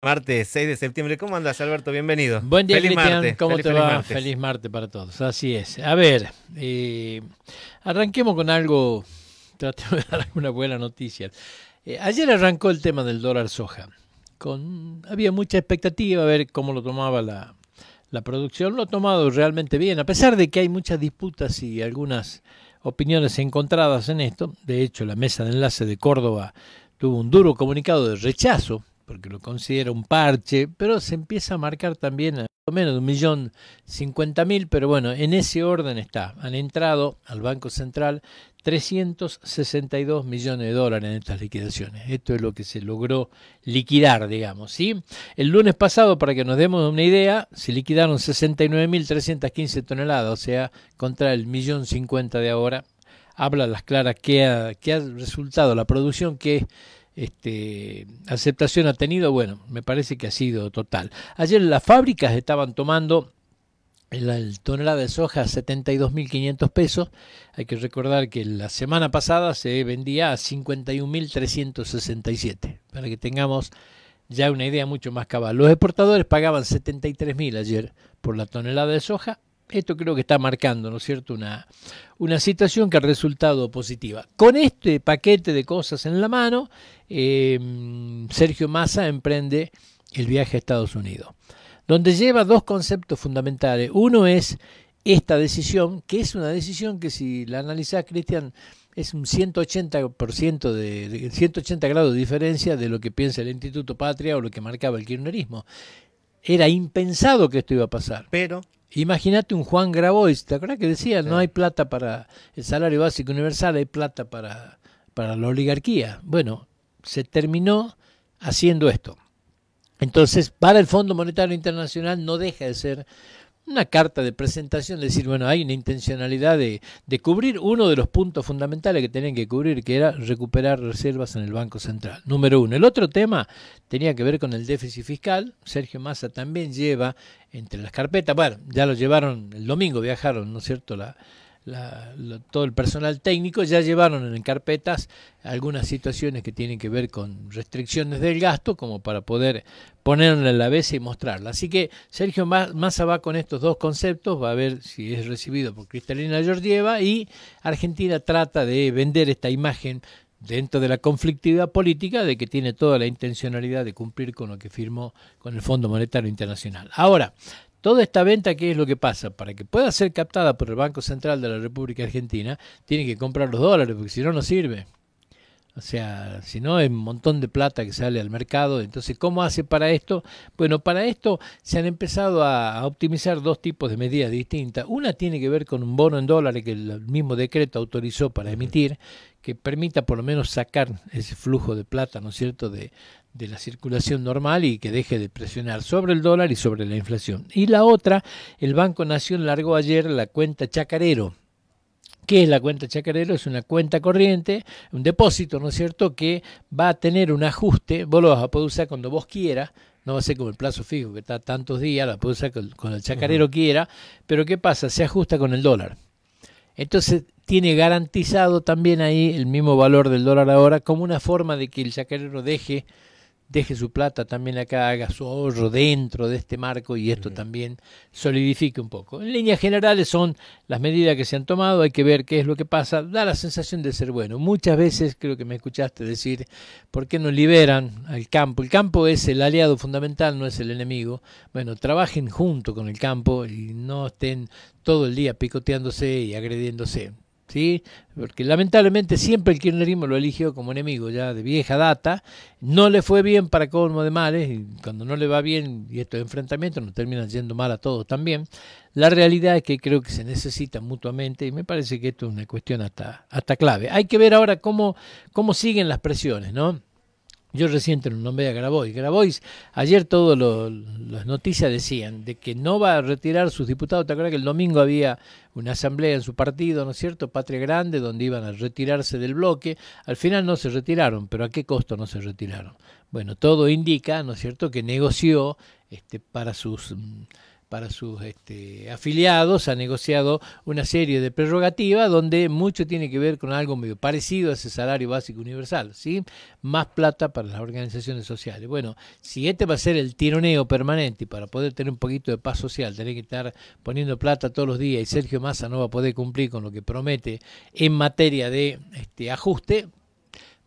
Martes 6 de septiembre. ¿Cómo andas, Alberto? Bienvenido. Buen día, feliz Cristian. ¿Cómo te va? Feliz martes para todos. Así es. A ver, eh, arranquemos con algo. Trate de dar alguna buena noticia. Eh, ayer arrancó el tema del dólar soja. Con, había mucha expectativa a ver cómo lo tomaba la producción. Lo ha tomado realmente bien, a pesar de que hay muchas disputas y algunas opiniones encontradas en esto. De hecho, la mesa de enlace de Córdoba tuvo un duro comunicado de rechazo porque lo considera un parche, pero se empieza a marcar también a menos de un millón cincuenta mil, pero bueno, en ese orden está. Han entrado al Banco Central 362 millones de dólares en estas liquidaciones. Esto es lo que se logró liquidar, digamos. ¿sí? El lunes pasado, para que nos demos una idea, se liquidaron 69.315 toneladas, o sea, contra el millón cincuenta de ahora. Habla las claras que ha, que ha resultado la producción que este, aceptación ha tenido, bueno, me parece que ha sido total. Ayer las fábricas estaban tomando la tonelada de soja a 72.500 pesos. Hay que recordar que la semana pasada se vendía a 51.367, para que tengamos ya una idea mucho más cabal. Los exportadores pagaban 73.000 ayer por la tonelada de soja esto creo que está marcando, ¿no es cierto?, una, una situación que ha resultado positiva. Con este paquete de cosas en la mano, em, Sergio Massa emprende el viaje a Estados Unidos, donde lleva dos conceptos fundamentales. Uno es esta decisión, que es una decisión que si la analizás, Cristian, es un 180%, de, 180 grados de diferencia de lo que piensa el Instituto Patria o lo que marcaba el kirchnerismo. Era impensado que esto iba a pasar. Pero Imagínate un Juan Grabois, ¿te acuerdas que decía? No hay plata para el salario básico universal, hay plata para, para la oligarquía. Bueno, se terminó haciendo esto. Entonces, para el Fondo Monetario Internacional no deja de ser una carta de presentación, decir, bueno, hay una intencionalidad de, cubrir uno de los puntos fundamentales que tenían que cubrir, que era recuperar reservas en el Banco Central. Número uno. El otro tema tenía que ver con el déficit fiscal. Sergio Massa también lleva entre las carpetas, bueno, ya lo llevaron el domingo, viajaron, ¿no es cierto?, la, todo el personal técnico ya llevaron en carpetas algunas situaciones que tienen que ver con restricciones del gasto, como para poder ponerla en la mesa y mostrarla. Así que Sergio Massa va con estos dos conceptos, va a ver si es recibido por Cristalina Georgieva y Argentina trata de vender esta imagen dentro de la conflictividad política de que tiene toda la intencionalidad de cumplir con lo que firmó con el Fondo Monetario Internacional. Ahora, Toda esta venta, ¿qué es lo que pasa? Para que pueda ser captada por el Banco Central de la República Argentina, tiene que comprar los dólares, porque si no, no sirve. O sea, si no, es un montón de plata que sale al mercado. Entonces, ¿cómo hace para esto? Bueno, para esto se han empezado a, optimizar dos tipos de medidas distintas. Una tiene que ver con un bono en dólares que el mismo decreto autorizó para emitir, que permita por lo menos sacar ese flujo de plata, ¿no es cierto?, de, la circulación normal y que deje de presionar sobre el dólar y sobre la inflación. Y la otra, el Banco Nación largó ayer la cuenta Chacarero, ¿Qué es la cuenta chacarero? Es una cuenta corriente, un depósito, ¿no es cierto?, que va a tener un ajuste, vos lo vas a poder usar cuando vos quieras, no va a ser como el plazo fijo que está tantos días, la puede usar cuando el chacarero quiera, pero ¿qué pasa? Se ajusta con el dólar. Entonces tiene garantizado también ahí el mismo valor del dólar ahora como una forma de que el chacarero deje deje su plata también acá, haga su ahorro dentro de este marco y esto también solidifique un poco. En líneas generales son las medidas que se han tomado, hay que ver qué es lo que pasa, da la sensación de ser bueno. Muchas veces creo que me escuchaste decir, ¿por qué no liberan al campo? El campo es el aliado fundamental, no es el enemigo. Bueno, trabajen junto con el campo y no estén todo el día picoteándose y agrediéndose. ¿sí? porque lamentablemente siempre el kirchnerismo lo eligió como enemigo ya de vieja data, no le fue bien para Colmo de Males, y cuando no le va bien y estos enfrentamientos nos terminan yendo mal a todos también, la realidad es que creo que se necesitan mutuamente y me parece que esto es una cuestión hasta, hasta clave. Hay que ver ahora cómo, cómo siguen las presiones, ¿no? Yo recién te lo nombré a Grabois. Grabois, ayer todas las noticias decían de que no va a retirar sus diputados. ¿Te acuerdas que el domingo había una asamblea en su partido, ¿no es cierto? Patria Grande, donde iban a retirarse del bloque. Al final no se retiraron, pero ¿a qué costo no se retiraron? Bueno, todo indica, ¿no es cierto?, que negoció este, para sus para sus este, afiliados, ha negociado una serie de prerrogativas donde mucho tiene que ver con algo medio parecido a ese salario básico universal, ¿sí? Más plata para las organizaciones sociales. Bueno, si este va a ser el tironeo permanente y para poder tener un poquito de paz social, tener que estar poniendo plata todos los días y Sergio Massa no va a poder cumplir con lo que promete en materia de este, ajuste,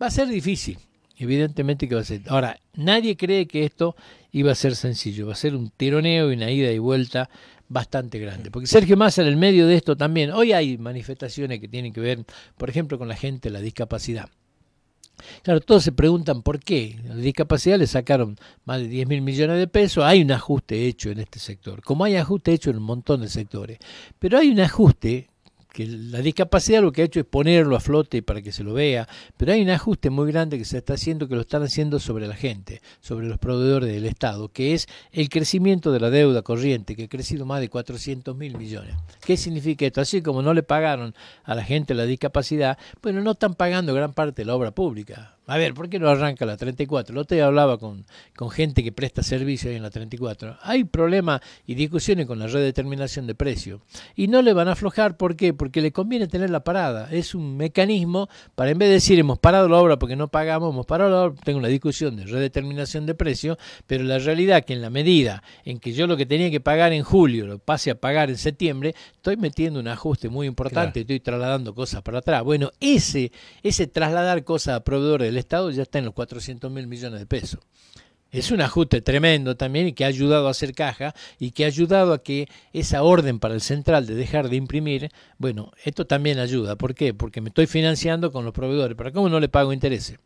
va a ser difícil. Evidentemente que va a ser. Ahora, nadie cree que esto iba a ser sencillo, va a ser un tironeo y una ida y vuelta bastante grande. Porque Sergio Massa en el medio de esto también, hoy hay manifestaciones que tienen que ver, por ejemplo, con la gente, de la discapacidad. Claro, todos se preguntan por qué. La discapacidad le sacaron más de 10 mil millones de pesos. Hay un ajuste hecho en este sector, como hay ajuste hecho en un montón de sectores. Pero hay un ajuste que la discapacidad lo que ha hecho es ponerlo a flote para que se lo vea, pero hay un ajuste muy grande que se está haciendo, que lo están haciendo sobre la gente, sobre los proveedores del Estado, que es el crecimiento de la deuda corriente, que ha crecido más de 400 mil millones. ¿Qué significa esto? Así como no le pagaron a la gente la discapacidad, bueno, no están pagando gran parte de la obra pública. A ver, ¿por qué no arranca la 34? El otro hablaba con, con gente que presta servicio ahí en la 34. Hay problemas y discusiones con la redeterminación de precio. Y no le van a aflojar, ¿por qué? Porque le conviene tener la parada. Es un mecanismo para, en vez de decir, hemos parado la obra porque no pagamos, hemos parado la obra, tengo una discusión de redeterminación de precio, pero la realidad que en la medida en que yo lo que tenía que pagar en julio lo pase a pagar en septiembre, estoy metiendo un ajuste muy importante, y estoy trasladando cosas para atrás. Bueno, ese, ese trasladar cosas a proveedores del Estado ya está en los 400 mil millones de pesos. Es un ajuste tremendo también y que ha ayudado a hacer caja y que ha ayudado a que esa orden para el central de dejar de imprimir, bueno, esto también ayuda. ¿Por qué? Porque me estoy financiando con los proveedores. ¿Para cómo no le pago intereses?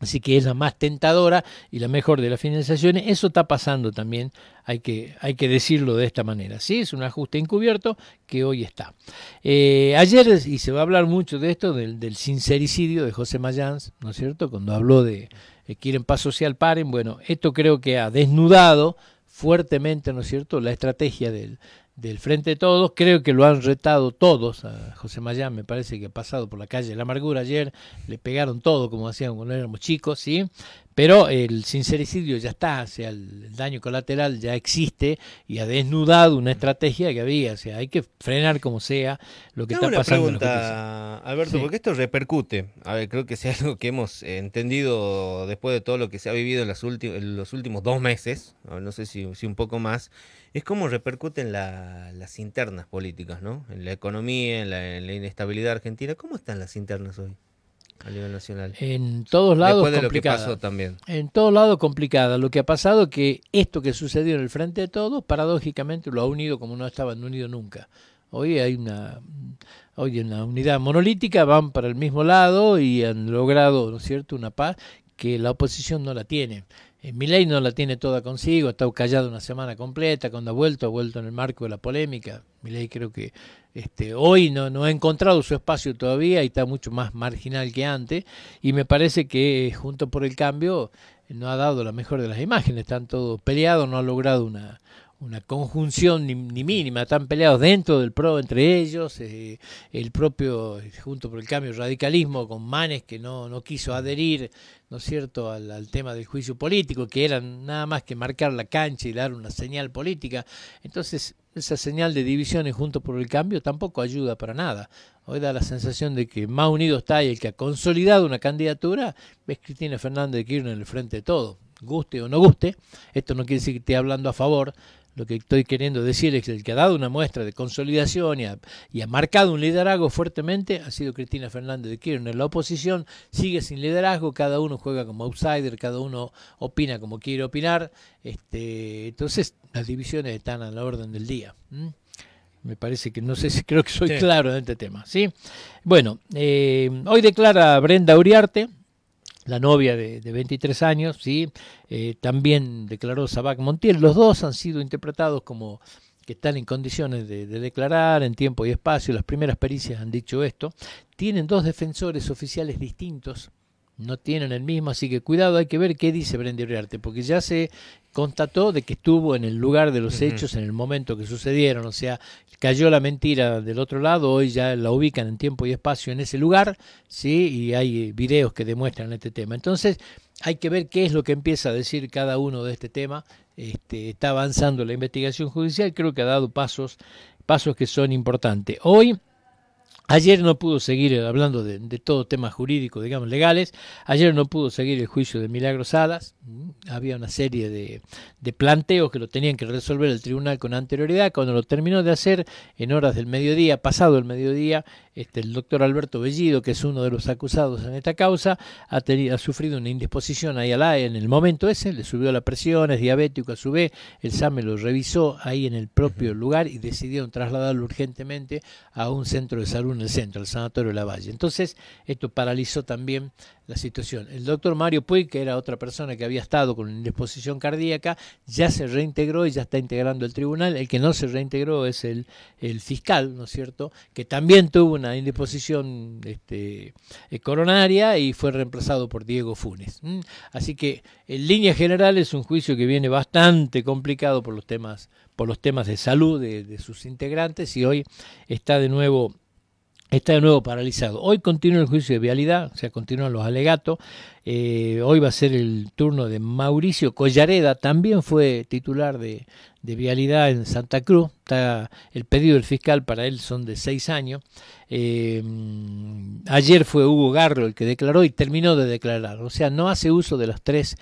Así que es la más tentadora y la mejor de las financiaciones. Eso está pasando también, hay que, hay que decirlo de esta manera. Sí, es un ajuste encubierto que hoy está. Eh, ayer, y se va a hablar mucho de esto, del, del sincericidio de José Mayans, ¿no es cierto? Cuando habló de eh, quieren paz social, paren. Bueno, esto creo que ha desnudado fuertemente, ¿no es cierto?, la estrategia del, del Frente de Todos, creo que lo han retado todos, a José Mayán me parece que ha pasado por la calle de la amargura ayer, le pegaron todo como hacían cuando éramos chicos, ¿sí? Pero el sincericidio ya está, o sea, el daño colateral ya existe y ha desnudado una estrategia que había. O sea, hay que frenar como sea lo que está está una pasando. pregunta, Alberto, porque esto repercute. A ver, creo que es algo que hemos entendido después de todo lo que se ha vivido en, las los últimos dos meses, no sé si, si un poco más, es cómo repercuten las internas políticas, ¿no? En la economía, en la inestabilidad argentina. ¿Cómo están las internas hoy? A nivel nacional. En todos lados Después de complicada. Lo que también. En todos lados complicada. Lo que ha pasado es que esto que sucedió en el frente de todos, paradójicamente lo ha unido como no estaban unidos nunca. Hoy hay una, hoy en la unidad monolítica, van para el mismo lado y han logrado, ¿no cierto?, una paz que la oposición no la tiene. Eh, Mi no la tiene toda consigo, ha estado callado una semana completa, cuando ha vuelto, ha vuelto en el marco de la polémica. Milei creo que este, hoy no, no ha encontrado su espacio todavía y está mucho más marginal que antes. Y me parece que eh, Junto por el Cambio no ha dado la mejor de las imágenes, están todos peleados, no ha logrado una, una conjunción ni, mínima, están peleados dentro del PRO entre ellos, eh, el propio Junto por el Cambio Radicalismo con Manes que no, no quiso adherir, ¿no es cierto?, al, tema del juicio político, que era nada más que marcar la cancha y dar una señal política. Entonces, esa señal de divisiones Junto por el Cambio tampoco ayuda para nada. Hoy da la sensación de que más unido está y el que ha consolidado una candidatura es Cristina Fernández de Kirchner en el frente de todo. Guste o no guste, esto no quiere decir que esté hablando a favor, lo que estoy queriendo decir es que el que ha dado una muestra de consolidación y ha, marcado un liderazgo fuertemente ha sido Cristina Fernández de Kirchner. La oposición sigue sin liderazgo, cada uno juega como outsider, cada uno opina como quiere opinar. Este, entonces las divisiones están a la orden del día. Me parece que no sé si creo que soy claro en este tema. ¿sí? Bueno, eh, hoy declara Brenda Uriarte, la novia de, 23 años, ¿sí? Eh, también declaró Sabac Montiel. Los dos han sido interpretados como que están en condiciones de, declarar en tiempo y espacio, las primeras pericias han dicho esto, tienen dos defensores oficiales distintos no tienen el mismo, así que cuidado, hay que ver qué dice Brenda Uriarte, porque ya se constató de que estuvo en el lugar de los hechos en el momento que sucedieron, o sea, cayó la mentira del otro lado, hoy ya la ubican en tiempo y espacio en ese lugar, ¿sí? Y hay videos que demuestran este tema. Entonces, hay que ver qué es lo que empieza a decir cada uno de este tema. Este, está avanzando la investigación judicial, creo que ha dado pasos, pasos que son importantes. Hoy Ayer no pudo seguir, eh, hablando de, todo tema jurídico, digamos, legales, ayer no pudo seguir el juicio de Milagros Salas. Mm, había una serie de, de, planteos que lo tenían que resolver el tribunal con anterioridad. Cuando lo terminó de hacer, en horas del mediodía, pasado el mediodía, este, el doctor Alberto Bellido, que es uno de los acusados en esta causa, ha, sufrido una indisposición ahí al aire en el momento ese, le subió la presión, es diabético a su vez, el SAME lo revisó ahí en el propio lugar y decidieron trasladarlo urgentemente a un centro de salud en el centro, el Sanatorio de la Valle. Entonces, esto paralizó también la situación. El doctor Mario Puig, que era otra persona que había estado con indisposición cardíaca, ya se reintegró y ya está integrando el tribunal. El que no se reintegró es el, el fiscal, ¿no es cierto?, que también tuvo una indisposición este, eh, coronaria y fue reemplazado por Diego Funes. Así que en línea general es un juicio que viene bastante complicado por los temas, por los temas de salud de sus integrantes y hoy está de nuevo está de nuevo paralizado. Hoy continúa el juicio de vialidad, o sea, continúan los alegatos. Eh, hoy va a ser el turno de Mauricio Collareda, también fue titular de, vialidad en Santa Cruz. Está, el pedido del fiscal para él son de seis años. Eh, ayer fue Hugo Garro el que declaró y terminó de declarar. O sea, no hace uso de las tres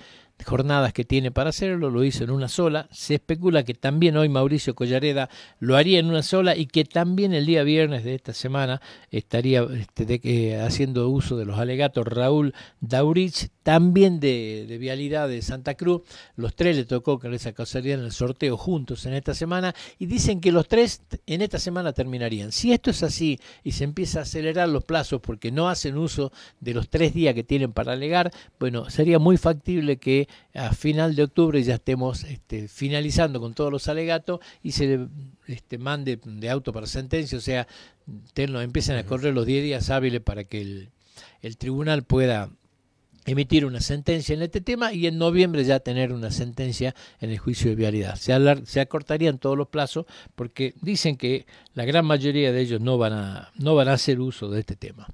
jornadas que tiene para hacerlo, lo hizo en una sola. Se especula que también hoy Mauricio Collareda lo haría en una sola y que también el día viernes de esta semana estaría este, haciendo uso de los alegatos Raúl Daurich, también de, Vialidad de Santa Cruz. Los tres le tocó que les en el sorteo juntos en esta semana y dicen que los tres en esta semana terminarían. Si esto es así y se empieza a acelerar los plazos porque no hacen uso de los tres días que tienen para alegar, bueno, sería muy factible que a final de octubre ya estemos este, finalizando con todos los alegatos y se este, mande de auto para sentencia, o sea, empiecen a correr los 10 días hábiles para que el, tribunal pueda emitir una sentencia en este tema y en noviembre ya tener una sentencia en el juicio de vialidad. Se, acortarían todos los plazos porque dicen que la gran mayoría de ellos no van a, no van a hacer uso de este tema.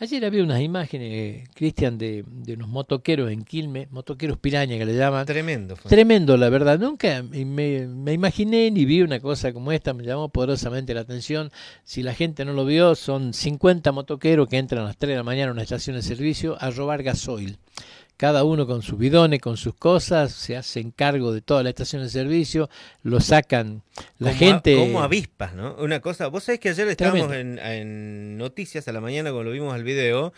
Ayer había unas imágenes, Cristian, de, de, unos motoqueros en Quilmes, motoqueros piraña que le llaman. Tremendo. Tremendo, la verdad. Nunca me, me, imaginé ni vi una cosa como esta, me llamó poderosamente la atención. Si la gente no lo vio, son 50 motoqueros que entran a las 3 de la mañana a una estación de servicio a robar gasoil cada uno con sus bidones, con sus cosas, se hacen cargo de toda la estación de servicio, lo sacan la gente. como avispas, ¿no? Una cosa, vos sabés que ayer estábamos en, noticias a la mañana cuando lo vimos al video.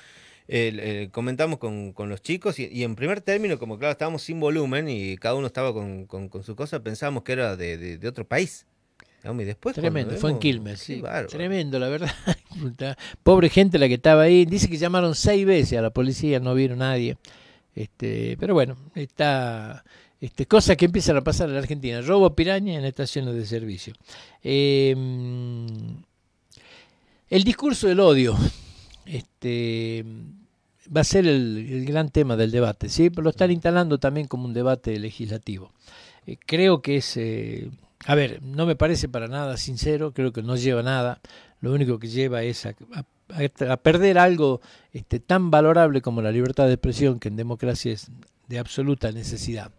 comentamos con, con, los chicos y, en primer término, como claro, estábamos sin volumen y cada uno estaba con, con, con su cosa, pensábamos que era de, otro país. después tremendo, fue en Kilmer, sí, tremendo, la verdad. Pobre gente la que estaba ahí. Dice que llamaron seis veces a la policía, no vieron nadie. Este, pero bueno, está este, cosas que empiezan a pasar en la Argentina. Robo piraña en estaciones de servicio. Em, el discurso del odio este, va a ser el, gran tema del debate. ¿sí? Lo están instalando también como un debate legislativo. Eh, creo que es... Eh, a ver, no me parece para nada sincero, creo que no lleva nada. Lo único que lleva es a este, a, perder algo este, tan valorable como la libertad de expresión, que en democracia es de absoluta necesidad.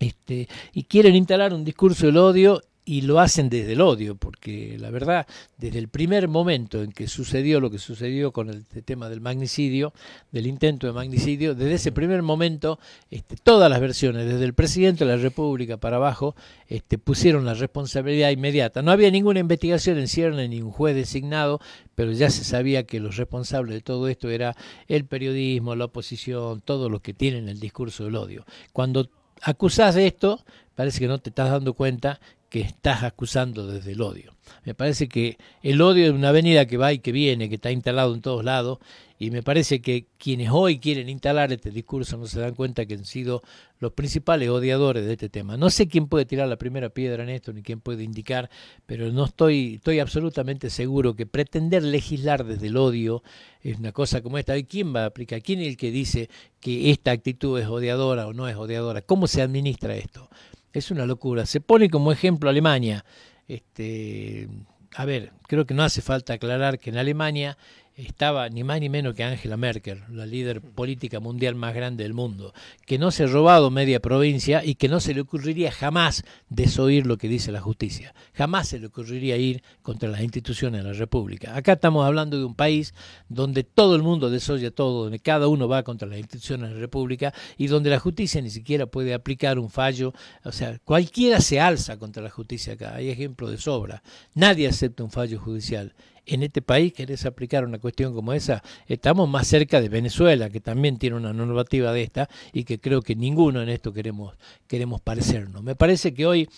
Este, y quieren instalar un discurso del odio y lo hacen desde el odio, porque la verdad, desde el primer momento en que sucedió lo que sucedió con el tema del magnicidio, del intento de magnicidio, desde ese primer momento, este, todas las versiones, desde el presidente de la República para abajo, este, pusieron la responsabilidad inmediata. No había ninguna investigación en cierne ni un juez designado, pero ya se sabía que los responsables de todo esto era el periodismo, la oposición, todos los que tienen el discurso del odio. Cuando acusás de esto, parece que no te estás dando cuenta que estás acusando desde el odio. Me parece que el odio es una avenida que va y que viene, que está instalado en todos lados, y me parece que quienes hoy quieren instalar este discurso no se dan cuenta que han sido los principales odiadores de este tema. No sé quién puede tirar la primera piedra en esto, ni quién puede indicar, pero no estoy, estoy absolutamente seguro que pretender legislar desde el odio es una cosa como esta. ¿Y quién va a aplicar? ¿Quién es el que dice que esta actitud es odiadora o no es odiadora? ¿Cómo se administra esto? Es una locura. Se pone como ejemplo Alemania. Este, a ver, creo que no hace falta aclarar que en Alemania estaba ni más ni menos que Angela Merkel, la líder política mundial más grande del mundo, que no se ha robado media provincia y que no se le ocurriría jamás desoír lo que dice la justicia. Jamás se le ocurriría ir contra las instituciones de la República. Acá estamos hablando de un país donde todo el mundo desoye todo, donde cada uno va contra las instituciones de la República y donde la justicia ni siquiera puede aplicar un fallo. O sea, cualquiera se alza contra la justicia acá. Hay ejemplo de sobra. Nadie acepta un fallo judicial en este país querés aplicar una cuestión como esa, estamos más cerca de Venezuela, que también tiene una normativa de esta y que creo que ninguno en esto queremos, queremos parecernos. Me parece que hoy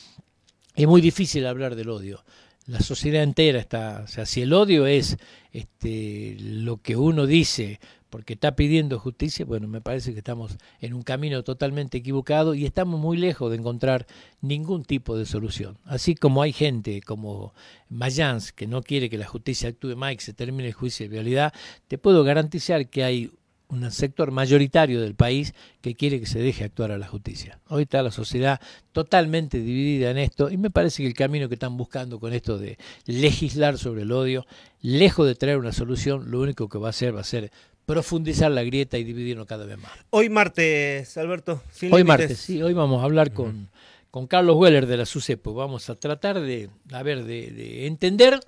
es muy difícil hablar del odio. La sociedad entera está, o sea, si el odio es este, lo que uno dice porque está pidiendo justicia, bueno, me parece que estamos en un camino totalmente equivocado y estamos muy lejos de encontrar ningún tipo de solución. Así como hay gente como Mayans, que no quiere que la justicia actúe más y que se termine el juicio de vialidad, te puedo garantizar que hay un sector mayoritario del país que quiere que se deje actuar a la justicia. Hoy está la sociedad totalmente dividida en esto y me parece que el camino que están buscando con esto de legislar sobre el odio, lejos de traer una solución, lo único que va a hacer va a ser profundizar la grieta y dividirnos cada vez más. Hoy martes, Alberto. hoy martes, sí, hoy vamos a hablar con, con Carlos Weller de la SUCEPO. Vamos a tratar de, a ver, de, entender,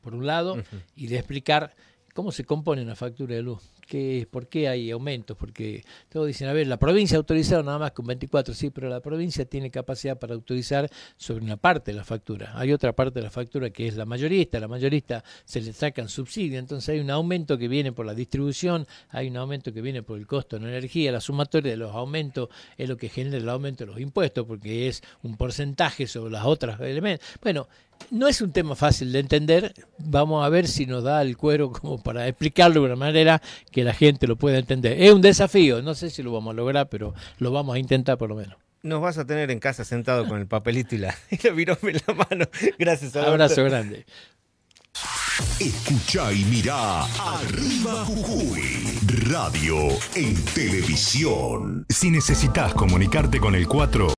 por un lado, y de explicar cómo se compone una factura de luz es, por qué hay aumentos, porque todos dicen, a ver, la provincia autorizó nada más con 24, sí, pero la provincia tiene capacidad para autorizar sobre una parte de la factura. Hay otra parte de la factura que es la mayorista, la mayorista se le sacan subsidios, entonces hay un aumento que viene por la distribución, hay un aumento que viene por el costo en energía, la sumatoria de los aumentos es lo que genera el aumento de los impuestos, porque es un porcentaje sobre las otras elementos. Bueno, no es un tema fácil de entender. Vamos a ver si nos da el cuero como para explicarlo de una manera que la gente lo pueda entender. Es un desafío, no sé si lo vamos a lograr, pero lo vamos a intentar por lo menos. Nos vas a tener en casa sentado con el papelito y la, y la en la mano. Gracias, Alberto. Abrazo grande. Escucha y mira Arriba Jujuy, radio en televisión. Si necesitas comunicarte con el 4,